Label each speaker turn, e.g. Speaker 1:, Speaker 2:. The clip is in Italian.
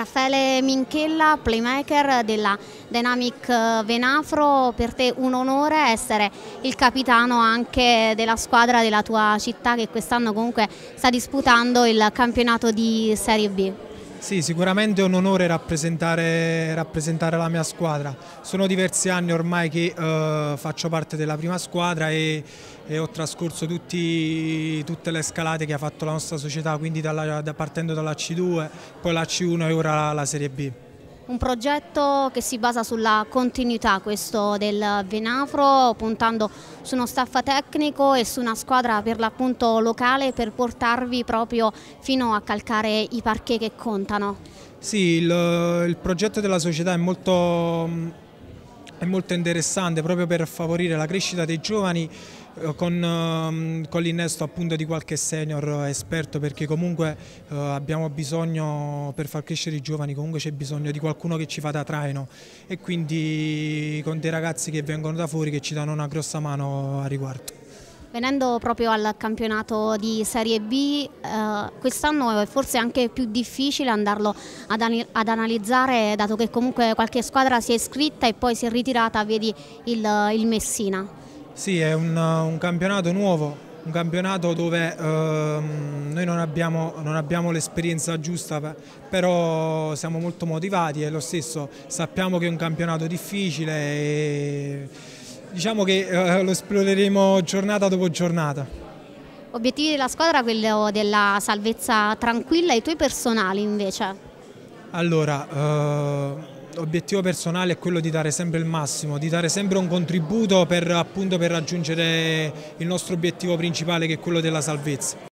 Speaker 1: Raffaele Minchella, playmaker della Dynamic eh, Venafro, per te un onore essere il capitano anche della squadra della tua città che quest'anno comunque sta disputando il campionato di Serie B.
Speaker 2: Sì, sicuramente è un onore rappresentare, rappresentare, la mia squadra. Sono diversi anni ormai che eh, faccio parte della prima squadra e, e ho trascorso tutti, tutte le scalate che ha fatto la nostra società, quindi dalla, da, partendo dalla C2, poi la C1 e ora la Serie B.
Speaker 1: Un progetto che si basa sulla continuità questo del Venafro, puntando su uno staff tecnico e su una squadra per l'appunto locale per portarvi proprio fino a calcare i parquet che contano.
Speaker 2: Sì, il, il progetto della società è molto è molto interessante proprio per favorire la crescita dei giovani eh, con, ehm, con l'innesto appunto di qualche senior esperto perché comunque eh, abbiamo bisogno per far crescere i giovani comunque c'è bisogno di qualcuno che ci fa da traino e quindi con dei ragazzi che vengono da fuori che ci danno una grossa mano a riguardo.
Speaker 1: Venendo proprio al campionato di Serie B, eh, quest'anno è forse anche più difficile andarlo ad, an ad, analizzare, dato che comunque qualche squadra si è iscritta e poi si è ritirata, vedi il, il Messina.
Speaker 2: Sì, è un, un, campionato nuovo, un campionato dove ehm, noi non abbiamo, abbiamo l'esperienza giusta, però siamo molto motivati e lo stesso sappiamo che è un campionato difficile. E Diciamo che eh, lo esploreremo giornata dopo giornata.
Speaker 1: Obiettivi della squadra, quello della salvezza tranquilla, i tuoi personali invece?
Speaker 2: Allora, eh, l'obiettivo personale è quello di dare sempre il massimo, di dare sempre un contributo per, appunto, per raggiungere il nostro obiettivo principale che è quello della salvezza.